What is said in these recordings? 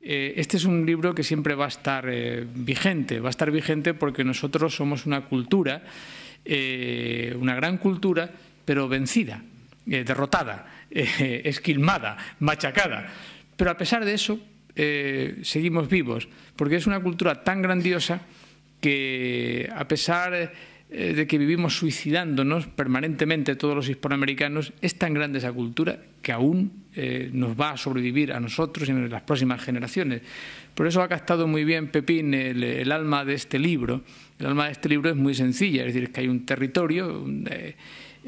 Eh, este es un libro que siempre va a estar eh, vigente, va a estar vigente porque nosotros somos una cultura, eh, una gran cultura, pero vencida, derrotada, esquilmada, machacada. Pero a pesar de eso, seguimos vivos, porque es una cultura tan grandiosa que a pesar eh, de que vivimos suicidándonos permanentemente todos los hispanoamericanos, es tan grande esa cultura que aún eh, nos va a sobrevivir a nosotros y a las próximas generaciones. Por eso ha captado muy bien Pepín el, alma de este libro. El alma de este libro es muy sencilla, es decir, que hay un territorio... Eh,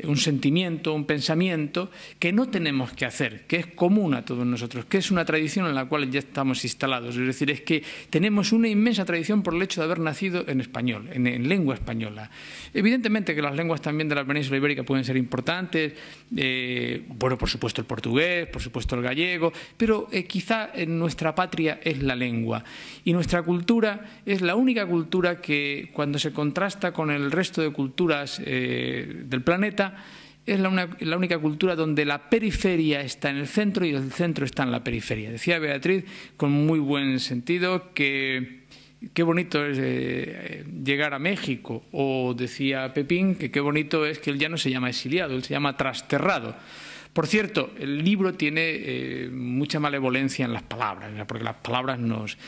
un sentimiento, un pensamiento que no tenemos que hacer, que es común a todos nosotros, que es una tradición en la cual ya estamos instalados. Es decir, es que tenemos una inmensa tradición por el hecho de haber nacido en español, en, lengua española. Evidentemente que las lenguas también de la península ibérica pueden ser importantes, eh, bueno, por supuesto el portugués, por supuesto el gallego, pero eh, quizá nuestra patria es la lengua. Y nuestra cultura es la única cultura que cuando se contrasta con el resto de culturas eh, del planeta, es la, única cultura donde la periferia está en el centro y el centro está en la periferia. Decía Beatriz, con muy buen sentido, que qué bonito es eh, llegar a México. O decía Pepín que qué bonito es que él ya no se llama exiliado, él se llama trasterrado. Por cierto, el libro tiene eh, mucha malevolencia en las palabras, porque las palabras nos...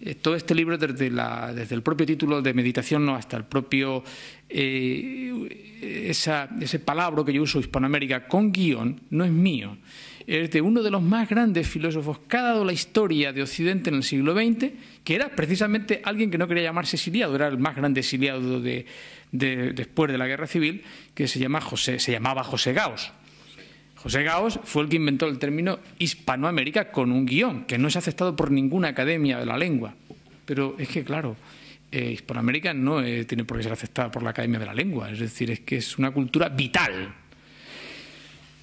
Eh, todo este libro, desde, desde el propio título de meditación no hasta el propio... Eh, ese palabra que yo uso, Hispanoamérica, con guión, no es mío. Es de uno de los más grandes filósofos que ha dado la historia de Occidente en el siglo XX, que era precisamente alguien que no quería llamarse exiliado, era el más grande exiliado de, después de la Guerra Civil, que se, llama se llamaba José Gaos José Gaos fue el que inventó el término Hispanoamérica con un guión, que no es aceptado por ninguna academia de la lengua. Pero es que, claro, eh, Hispanoamérica no eh, tiene por qué ser aceptada por la Academia de la Lengua, es decir, es que es una cultura vital.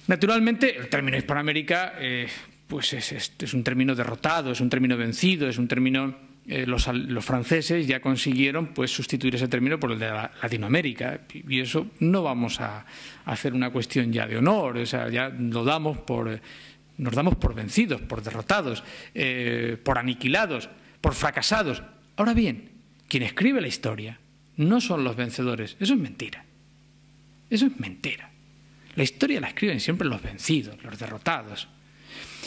Naturalmente, el término Hispanoamérica eh, pues es un término derrotado, es un término vencido, es un término eh, los, franceses ya consiguieron pues, sustituir ese término por el de Latinoamérica. Y eso no vamos a, hacer una cuestión ya de honor, ya lo damos por, eh, nos damos por vencidos, por derrotados, eh, por aniquilados, por fracasados. Ahora bien, quien escribe la historia no son los vencedores, eso es mentira. Eso es mentira. La historia la escriben siempre los vencidos, los derrotados.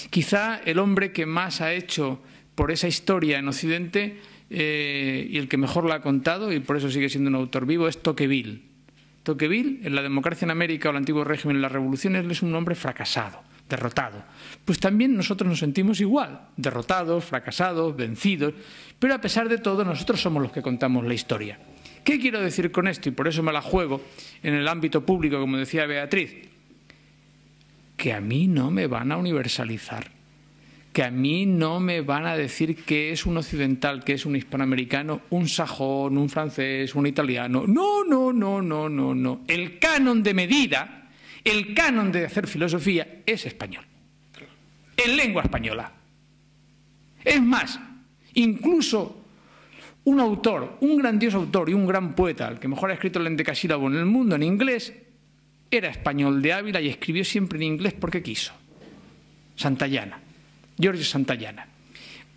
Quizá el hombre que más ha hecho por esa historia en Occidente eh, y el que mejor la ha contado, y por eso sigue siendo un autor vivo, es Toqueville. Toqueville en la democracia en América o el antiguo régimen en las revoluciones, es un hombre fracasado, derrotado. Pues también nosotros nos sentimos igual, derrotados, fracasados, vencidos, pero a pesar de todo nosotros somos los que contamos la historia. ¿Qué quiero decir con esto? Y por eso me la juego en el ámbito público, como decía Beatriz, que a mí no me van a universalizar que a mí no me van a decir que es un occidental, que es un hispanoamericano, un sajón, un francés, un italiano. No, no, no, no, no, no. El canon de medida, el canon de hacer filosofía es español. En lengua española. Es más, incluso un autor, un grandioso autor y un gran poeta, el que mejor ha escrito el endecasílabo en el mundo en inglés, era español de Ávila y escribió siempre en inglés porque quiso. Santayana. Giorgio Santayana.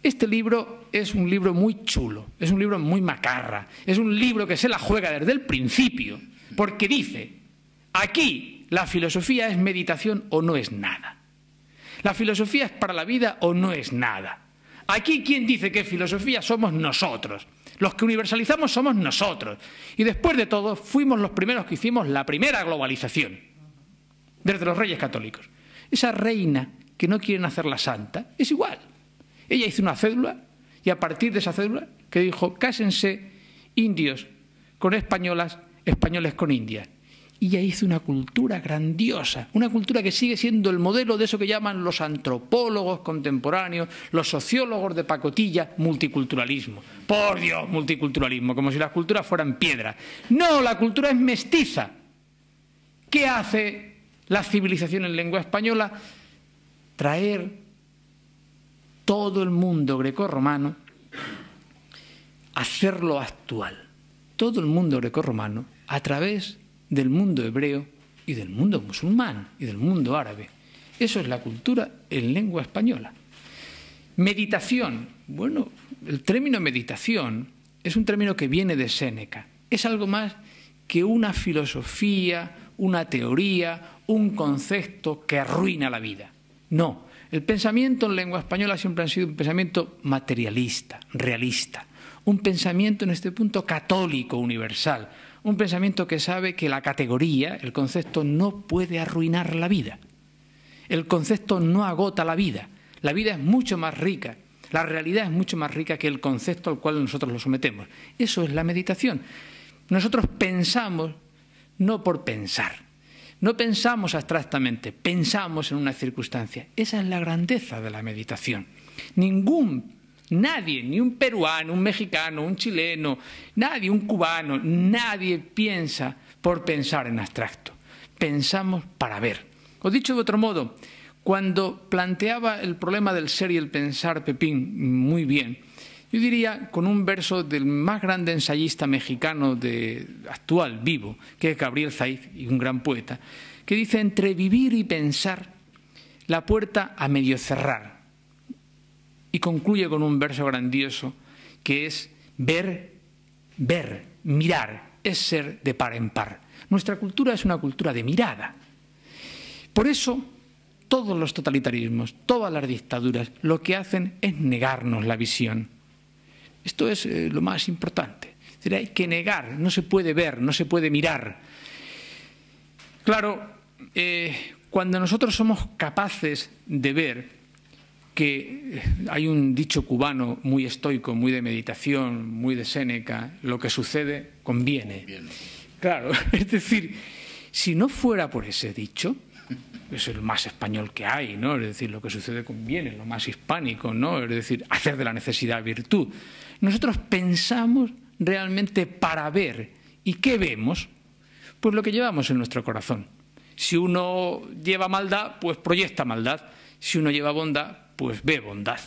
Este libro es un libro muy chulo, es un libro muy macarra, es un libro que se la juega desde el principio, porque dice, aquí la filosofía es meditación o no es nada. La filosofía es para la vida o no es nada. Aquí quien dice que filosofía somos nosotros. Los que universalizamos somos nosotros. Y después de todo, fuimos los primeros que hicimos la primera globalización, desde los reyes católicos. Esa reina que no quieren hacerla santa, es igual. Ella hizo una cédula y a partir de esa cédula que dijo, cásense indios con españolas, españoles con indias. Y ella hizo una cultura grandiosa, una cultura que sigue siendo el modelo de eso que llaman los antropólogos contemporáneos, los sociólogos de pacotilla, multiculturalismo. Por Dios, multiculturalismo, como si las culturas fueran piedra. No, la cultura es mestiza. ¿Qué hace la civilización en lengua española? traer todo el mundo grecorromano hacerlo actual. Todo el mundo grecorromano a través del mundo hebreo y del mundo musulmán y del mundo árabe. Eso es la cultura en lengua española. Meditación. Bueno, el término meditación es un término que viene de Séneca. Es algo más que una filosofía, una teoría, un concepto que arruina la vida. No, el pensamiento en lengua española siempre ha sido un pensamiento materialista, realista, un pensamiento en este punto católico universal, un pensamiento que sabe que la categoría, el concepto, no puede arruinar la vida. El concepto no agota la vida. La vida es mucho más rica, la realidad es mucho más rica que el concepto al cual nosotros lo sometemos. Eso es la meditación. Nosotros pensamos no por pensar no pensamos abstractamente, pensamos en una circunstancia. Esa es la grandeza de la meditación. Ningún, nadie, ni un peruano, un mexicano, un chileno, nadie, un cubano, nadie piensa por pensar en abstracto. Pensamos para ver. O dicho de otro modo, cuando planteaba el problema del ser y el pensar Pepín muy bien, yo diría con un verso del más grande ensayista mexicano de, actual, vivo, que es Gabriel Zaid y un gran poeta, que dice, entre vivir y pensar, la puerta a medio cerrar. Y concluye con un verso grandioso, que es ver, ver, mirar, es ser de par en par. Nuestra cultura es una cultura de mirada. Por eso, todos los totalitarismos, todas las dictaduras, lo que hacen es negarnos la visión. Esto es eh, lo más importante. hay que negar, no se puede ver, no se puede mirar. Claro, eh, cuando nosotros somos capaces de ver que eh, hay un dicho cubano muy estoico, muy de meditación, muy de Séneca, lo que sucede conviene. Claro, es decir, si no fuera por ese dicho, es el más español que hay, ¿no? Es decir, lo que sucede con bienes, lo más hispánico, ¿no? Es decir, hacer de la necesidad virtud. Nosotros pensamos realmente para ver. ¿Y qué vemos? Pues lo que llevamos en nuestro corazón. Si uno lleva maldad, pues proyecta maldad. Si uno lleva bondad, pues ve bondad.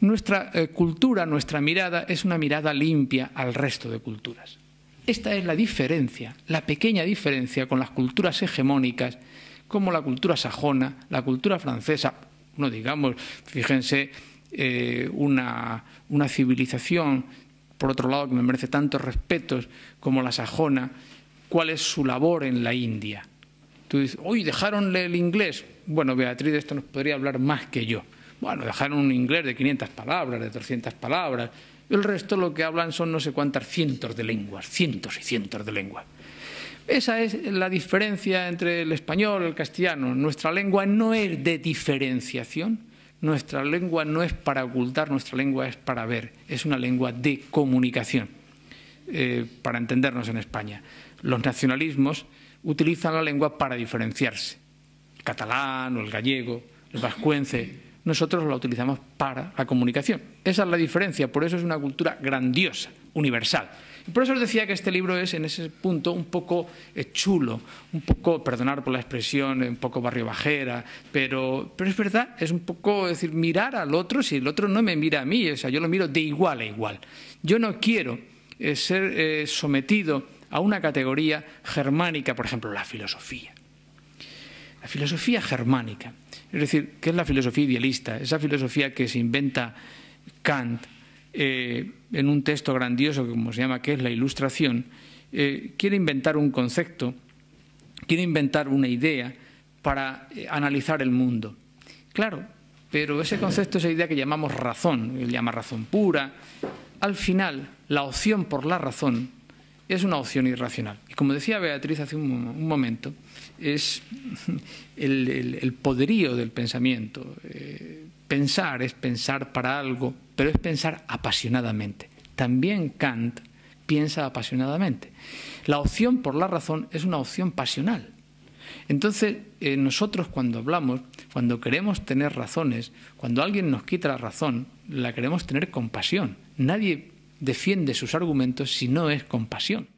Nuestra eh, cultura, nuestra mirada es una mirada limpia al resto de culturas. Esta es la diferencia, la pequeña diferencia con las culturas hegemónicas como la cultura sajona, la cultura francesa, no digamos, fíjense, eh, una, civilización, por otro lado, que me merece tantos respetos como la sajona, cuál es su labor en la India. Tú dices, uy, dejaronle el inglés. Bueno, Beatriz esto nos podría hablar más que yo. Bueno, dejaron un inglés de 500 palabras, de 300 palabras. El resto lo que hablan son no sé cuántas cientos de lenguas, cientos y cientos de lenguas. Esa es la diferencia entre el español y el castellano. Nuestra lengua no es de diferenciación, nuestra lengua no es para ocultar, nuestra lengua es para ver, es una lengua de comunicación, eh, para entendernos en España. Los nacionalismos utilizan la lengua para diferenciarse, el catalán o el gallego, el vascuence, nosotros la utilizamos para la comunicación. Esa es la diferencia, por eso es una cultura grandiosa, universal. Por eso os decía que este libro es en ese punto un poco eh, chulo, un poco, perdonar por la expresión, eh, un poco barrio bajera, pero, pero es verdad, es un poco decir mirar al otro si el otro no me mira a mí, o sea, yo lo miro de igual a igual. Yo no quiero eh, ser sometido a una categoría germánica, por ejemplo, la filosofía. La filosofía germánica, es decir, que es la filosofía idealista, esa filosofía que se inventa Kant, eh, en un texto grandioso que como se llama, que es la ilustración, eh, quiere inventar un concepto, quiere inventar una idea para eh, analizar el mundo. Claro, pero ese concepto, esa idea que llamamos razón, él llama razón pura, al final la opción por la razón es una opción irracional. Y como decía Beatriz hace un, momento, es el, poderío del pensamiento. Pensar es pensar para algo, pero es pensar apasionadamente. También Kant piensa apasionadamente. La opción por la razón es una opción pasional. Entonces, eh, nosotros cuando hablamos, cuando queremos tener razones, cuando alguien nos quita la razón, la queremos tener con pasión. Nadie defiende sus argumentos si no es con pasión.